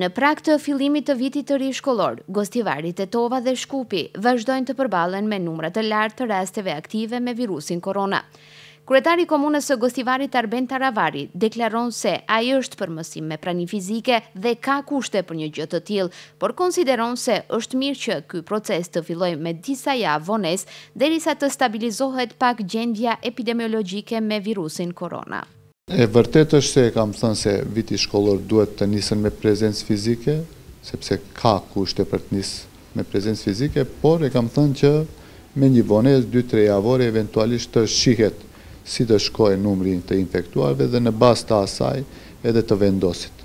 Në prak të filimit të vitit të ri gostivarit e Tova dhe Shkupi vazhdojnë të përbalen me numrat të lartë të rasteve aktive me virusin korona. Kretari komunës së gostivarit Arben Taravari deklaron se a i është përmësim me prani fizike dhe ka kushte për një gjëtë të tjil, por konsideron se është mirë që ky proces të filloj me disa ja vones dhe risa të stabilizohet pak gjendja epidemiologike me virusin korona. E vërtet është se e kam thënë se viti shkollor duhet të njësën me prezencë fizike, sepse ka kushte për të njësë me prezencë fizike, por e kam thënë që me një vonez, 2-3 javore, eventualisht të shihet si të shkojë numri të infektuarve dhe në bas të asaj edhe të vendosit.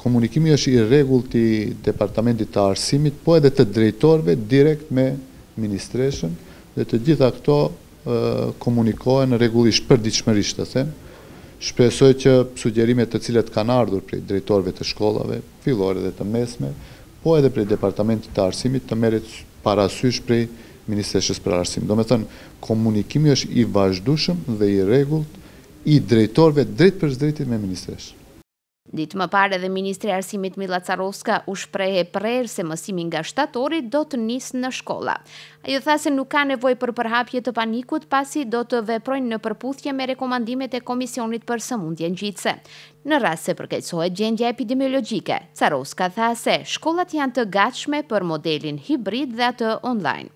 Komunikimi është i regull të departamentit të arsimit, po edhe të drejtorve direkt me ministreshen dhe të gjitha këto komunikohen regullisht për diqëmërisht të themë, Shpesoj që sugjerimet të cilat kanë ardhur prej drejtorve të shkollave, filore dhe të mesme, po edhe prej departamentit të arsimit të meret parasysh prej Ministreshës për arsim. Do me thënë, komunikimi është i vazhdushëm dhe i regullt i drejtorve drejt për zdrejtit me Ministreshë. Ditë më parë edhe Ministri Arsimit Mila Carovska u shprej e prerë se mësimin nga shtatori do të njësë në shkolla. Ajo tha se nuk ka nevoj për përhapje të panikut pasi do të veprojnë në përputhje me rekomandimet e Komisionit për sëmundje në gjitëse. Në rrasë se përkecohet gjendja epidemiologjike, Carovska tha se shkollat janë të gatshme për modelin hibrid dhe atë online.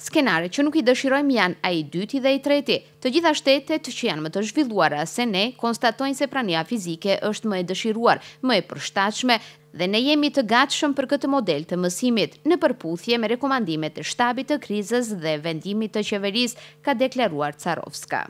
Skenare që nuk i dëshirojmë janë a i dyti dhe i treti, të gjitha shtetet që janë më të zhvilluara se ne konstatojnë se prania fizike është më e dëshiruar, më e përshtachme dhe ne jemi të gatshëm për këtë model të mësimit në përputhje me rekomandimet e shtabit të krizës dhe vendimit të qeveris, ka deklaruar Carovska.